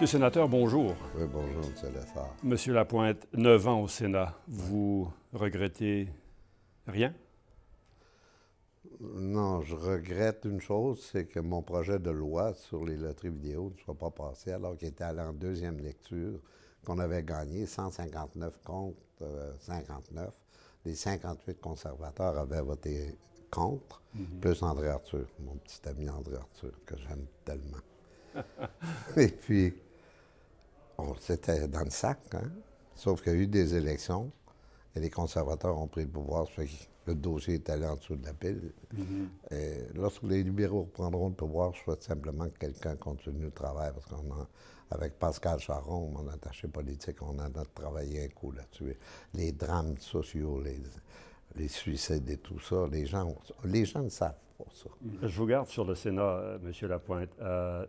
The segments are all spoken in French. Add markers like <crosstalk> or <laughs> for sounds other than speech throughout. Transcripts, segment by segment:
Monsieur le sénateur, bonjour. Oui, bonjour, Monsieur Lessard. Monsieur Lapointe, neuf ans au Sénat, vous regrettez rien? Non, je regrette une chose, c'est que mon projet de loi sur les loteries vidéo ne soit pas passé alors qu'il était allé en deuxième lecture, qu'on avait gagné 159 contre 59. Euh, les 58 conservateurs avaient voté contre, mhm. plus André Arthur, mon petit ami André Arthur, que j'aime tellement. <laughs> Et puis, c'était dans le sac, hein? sauf qu'il y a eu des élections et les conservateurs ont pris le pouvoir, ça que le dossier est allé en dessous de la pile. Mm-hmm. lorsque les libéraux reprendront le pouvoir, je souhaite simplement que quelqu'un continue le travail, parce qu'on avec Pascal Charon, mon attaché politique, on a travaillé un coup là-dessus. Les drames sociaux, les, suicides et tout ça, les gens, les gens ne savent pas ça. Je vous garde sur le Sénat, euh, M. Lapointe. Euh,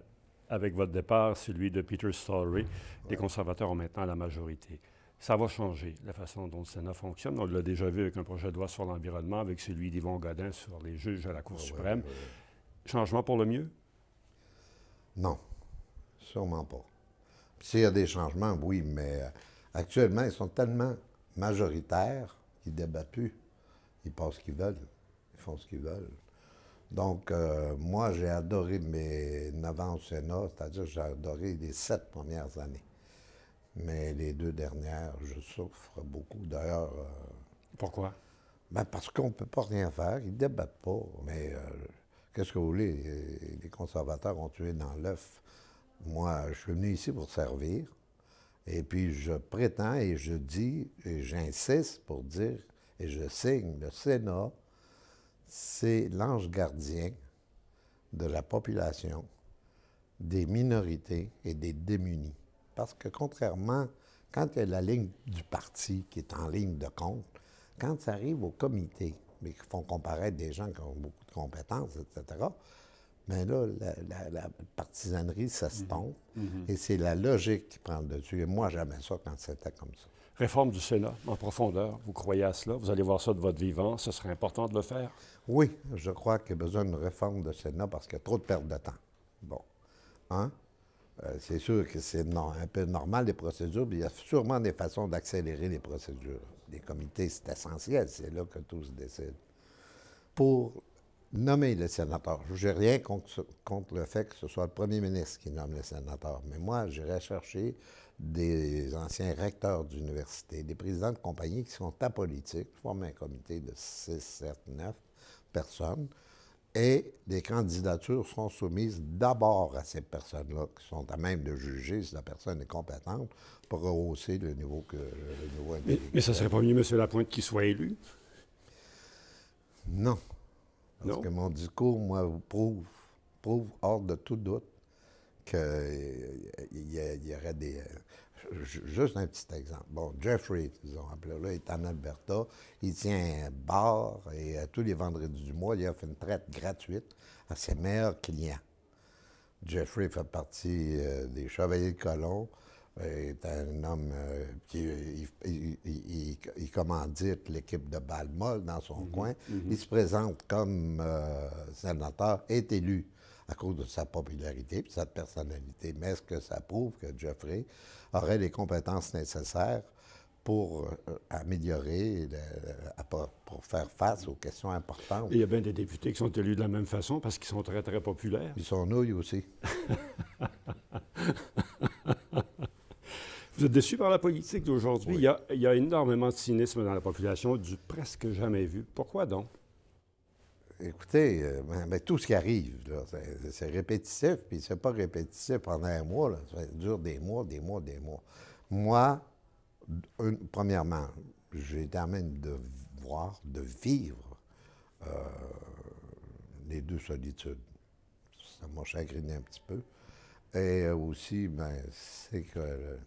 avec votre départ, celui de Peter Story. Les conservateurs ont maintenant la majorité. Ça va changer la façon dont le Sénat fonctionne. On l'a déjà vu avec un projet de loi sur l'environnement, avec celui d'Yvon Godin sur les juges à la Cour suprême. Changement pour le mieux? Non, sûrement pas. S'il y a des changements, oui, mais euh, actuellement, ils sont tellement majoritaires qu'ils débattent plus. Ils pensent ce qu'ils veulent. Ils font ce qu'ils veulent. Donc, euh, moi, j'ai adoré mes 9 ans au Sénat, c'est-à-dire j'ai adoré les sept premières années. Mais les deux dernières, je souffre beaucoup. D'ailleurs. Euh, Pourquoi? Ben parce qu'on ne peut pas rien faire. Ils ne débattent pas. Mais euh, qu'est-ce que vous voulez? Les conservateurs ont tué dans l'œuf. Moi, je suis venu ici pour servir. Et puis, je prétends et je dis et j'insiste pour dire et je signe le Sénat c'est l'ange gardien de la population, des minorités et des démunis. Parce que contrairement, quand il y a la ligne du parti qui est en ligne de compte, quand ça arrive au comité, mais qui font comparaître des gens qui ont beaucoup de compétences, etc., mais là, la, partisanerie ça se tombe. Mhm. Mhm. et c'est la logique qui prend le dessus. Et moi, j'aimais ça quand c'était comme ça. Réforme du Sénat en profondeur, vous croyez à cela? Vous allez voir ça de votre vivant, ce serait important de le faire? Oui, je crois qu'il y a besoin d'une réforme du Sénat parce qu'il y a trop de perte de temps. Bon. Hein? Euh, c'est sûr que c'est un peu normal les procédures, mais il y a sûrement des façons d'accélérer les procédures. Les comités, c'est essentiel, c'est là que tout se décide. Pour nommer le sénateur. Je n'ai rien contre, le fait que ce soit le premier ministre qui nomme le sénateur, mais moi, j'irai chercher des anciens recteurs d'université, des présidents de compagnies qui sont apolitiques, former un comité de 6, 7, 9 personnes, et des candidatures sont soumises d'abord à ces personnes-là, qui sont à même de juger si la personne est compétente pour rehausser le niveau que le niveau mais, ce ça serait pas mieux, M. Lapointe, qu'il soit élu? Non. Parce que mon discours, moi, prouve, prouve hors de tout doute qu'il euh, y, aurait des... Euh, juste un petit exemple. Bon, Jeffrey, ils ont appelé là, est en Alberta. Il tient un bar et euh, tous les vendredis du mois, il offre une traite gratuite à ses meilleurs clients. Jeffrey fait partie des Chevaliers de est un homme euh, qui il, dit commandite l'équipe de Balmol dans son mhm. coin. Mhm. Il se présente comme euh, sénateur, est élu à cause de sa popularité et sa personnalité. Mais est-ce que ça prouve que Geoffrey aurait les compétences nécessaires pour euh, améliorer, pour faire face aux questions importantes. il y a bien des députés qui sont élus de la même façon parce qu'ils sont très, très populaires. Ils sont nouilles aussi. <laughs> Vous déçu par la politique d'aujourd'hui. Il, y a énormément de cynisme dans la population, du presque jamais vu. Pourquoi donc? Écoutez, euh, tout ce qui arrive, c'est répétitif, puis c'est pas répétitif pendant un mois. Ça dure des mois, des mois, des mois. Moi, premièrement, j'ai été de voir, de vivre euh, les deux solitudes. Ça m'a chagriné un petit peu. Et aussi, ben, c'est que euh,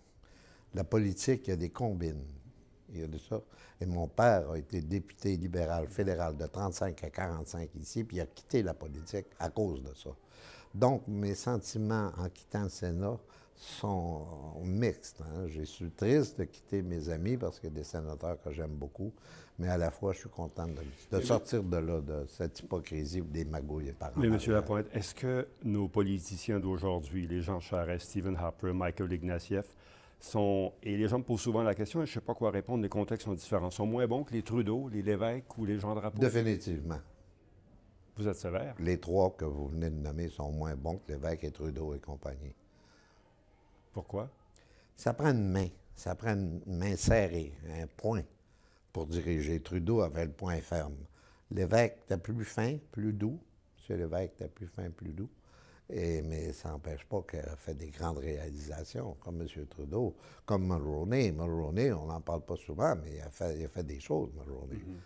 la politique, il y a des combines. Il y a de ça. Et mon père a été député libéral fédéral de 35 à 45 ici, puis il a quitté la politique à cause de ça. Donc, mes sentiments en quittant le Sénat sont mixtes. Hein. Je suis triste de quitter mes amis parce qu'il y a des sénateurs que j'aime beaucoup, mais à la fois, je suis content de, sortir de là, de cette hypocrisie ou des magouilles par Mais, M. Lapointe, est-ce que nos politiciens d'aujourd'hui, les gens Charest, Stephen Harper, Michael Ignatieff, et les gens me posent souvent la question, et je ne sais pas quoi répondre, les contextes sont différents, sont moins bons que les Trudeau, les Lévesque ou les de rapport. Définitivement. Vous êtes sévère? Les trois que vous venez de nommer sont moins bons que l'évêque et Trudeau et compagnie. Pourquoi? Ça prend une main. Ça prend une main serrée, un point pour diriger. Trudeau avait le point ferme. L'évêque était plus fin, plus doux. Monsieur l'évêque était plus fin, plus doux mais ça n'empêche pas qu'elle a fait des grandes réalisations, comme M. Trudeau, comme Mulroney. Mulroney, on n'en parle pas souvent, mais il a fait, des choses, Mulroney. Mhm.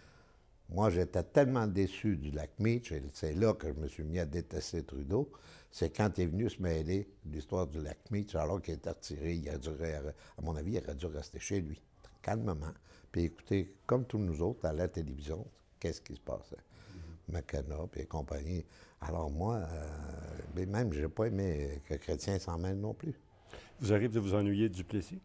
Moi, j'étais tellement déçu du lac Meach, et c'est là que je me suis mis à détester Trudeau, c'est quand il est venu se mêler de l'histoire du lac Meach, alors qu'il était retiré, il à mon avis, il aurait dû rester chez lui, calmement, puis écouter, comme tous nous autres, à la télévision, qu'est-ce qui se passait. Mm et compagnie. Alors moi, euh, mais même, je n'ai pas aimé que Chrétien s'en mêle non plus. Vous arrivez de vous ennuyer du Duplessis?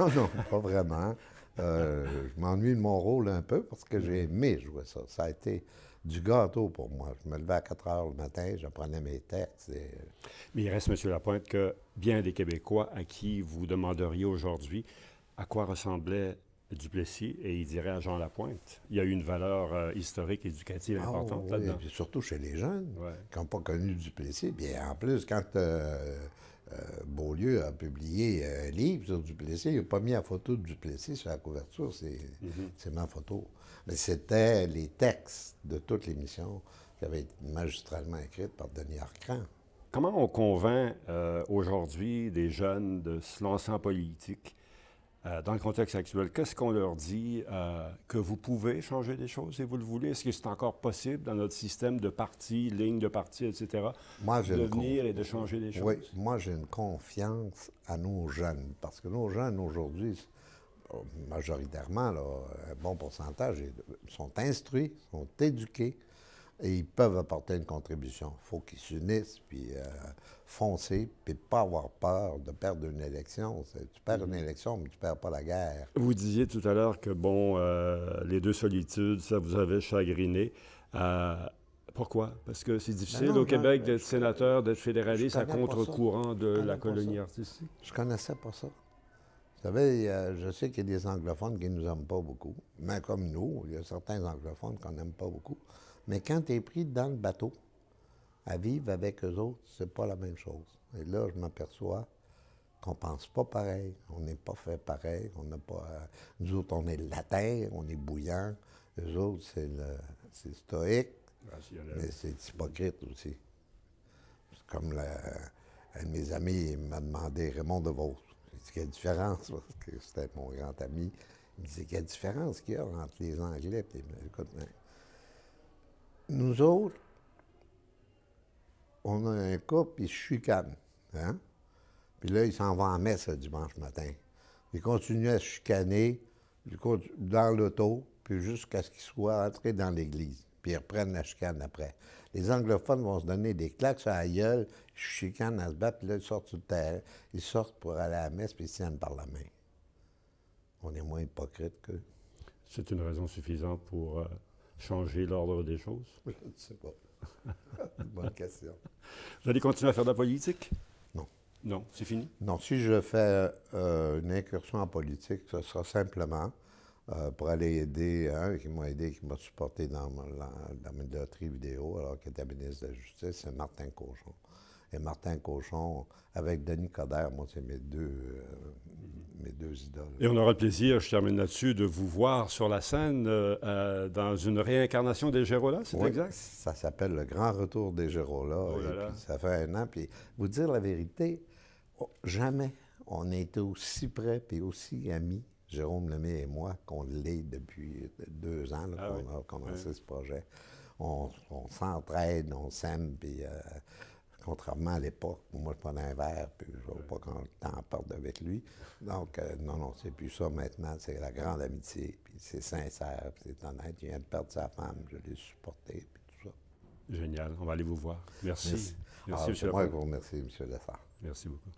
non, <laughs> ah non, pas vraiment. Euh, je m'ennuie de mon rôle un peu parce que j'ai aimé jouer ça. Ça a été du gâteau pour moi. Je me levais à 4 heures le matin, j'apprenais mes textes. Euh, mais il reste, M. Lapointe, que bien des Québécois à qui vous demanderiez aujourd'hui à quoi ressemblait Duplessis et il dirait à Jean Lapointe. Il y a eu une valeur historique euh, historique, éducative ah importante là-dedans. surtout chez les jeunes qui n'ont pas connu Duplessis. Bien, en plus, quand euh, euh, Beaulieu a publié un livre sur Duplessis, il n'a pas mis la photo de Duplessis sur la couverture, mm-hmm. c'est ma photo. Mais c'était les textes de toute l'émission qui avaient été magistralement écrits par Denis Arcran. Comment on convainc aujourd'hui des jeunes de se lancer en politique euh, dans le contexte actuel, qu'est-ce qu'on leur dit euh, que vous pouvez changer des choses si vous le voulez? Est-ce que c'est encore possible dans notre système de partis, ligne de parti, etc., moi, de venir et de changer des choses? Oui, moi j'ai une confiance à nos jeunes, parce que nos jeunes aujourd'hui, euh, majoritairement, un bon pourcentage, sont instruits, sont éduqués, et ils peuvent apporter une contribution. Il faut qu'ils s'unissent, puis euh, foncer, puis pas avoir peur de perdre une élection. Tu perds une mhm. élection, mais tu perds pas la guerre. Vous disiez tout à l'heure que, bon, euh, les deux solitudes, ça vous avait chagriné. Euh, pourquoi? Parce que c'est difficile ben au Québec ben, d'être sénateur, d'être fédéraliste à contre-courant de la colonie artistique. Je connaissais pas ça. Vous savez, je sais qu'il y a des anglophones qui ne nous aiment pas beaucoup, mais comme nous, il y a certains anglophones qu'on n'aime pas beaucoup. Mais quand tu es pris dans le bateau, à vivre avec eux autres, c'est pas la même chose. Et là, je m'aperçois qu'on pense pas pareil, on n'est pas fait pareil, on n'a pas... Euh, nous autres, on est terre, on est bouillant, eux autres, c'est, stoïque, mais c'est hypocrite aussi. comme un de mes amis m'a demandé Raymond DeVos. J'ai dit, quelle différence, parce que c'était mon grand ami. Il me dit, quelle différence qu'il y a entre les Anglais et les... Nous autres, on a un couple, il se hein? Puis là, il s'en va à messe le dimanche matin. Il continue à se chicaner dans l'auto, puis jusqu'à ce qu'ils soit entré dans l'église. Puis ils reprennent la chicane après. Les anglophones vont se donner des claques sur la gueule, ils chicanent à se battre, puis là, ils sortent sur terre. Ils sortent pour aller à la messe, puis ils tiennent par la main. On est moins hypocrite que. C'est une raison suffisante pour. Euh, changer l'ordre des choses Je ne sais pas. <laughs> Bonne question. Vous allez continuer à faire de la politique Non. Non, c'est fini Non, si je fais euh, une incursion en politique, ce sera simplement euh, pour aller aider un qui m'a aidé, qui m'a supporté dans, mes dans vidéo, alors qu'il était ministre de la Justice, c'est Martin Cochon et Martin Cochon avec Denis Coderre. Moi, c'est mes deux, euh, mes deux idoles. Et on aura le plaisir, je termine là-dessus, de vous voir sur la scène euh, euh, dans une réincarnation des Gérolas, c'est exact? ça s'appelle Le Grand Retour des Gérolas. Oh ça fait un an. Puis vous dire la vérité, oh, jamais on n'a été aussi près et aussi amis, Jérôme Lemay et moi, qu'on l'est depuis deux ans ah qu'on a commencé ce projet. On, s'entraide, on s'aime, puis contrairement à l'époque moi je prenais un verre, puis je ne vois pas quand le temps porte avec lui. Donc, euh, non, non, c'est plus ça maintenant, c'est la grande amitié, puis c'est sincère, puis c'est honnête. Il vient de perdre sa femme, je l'ai supporté, puis tout ça. Génial, on va aller vous voir. Merci. Merci, M. Ah, moi vous remercie, M. Lassard. Merci beaucoup.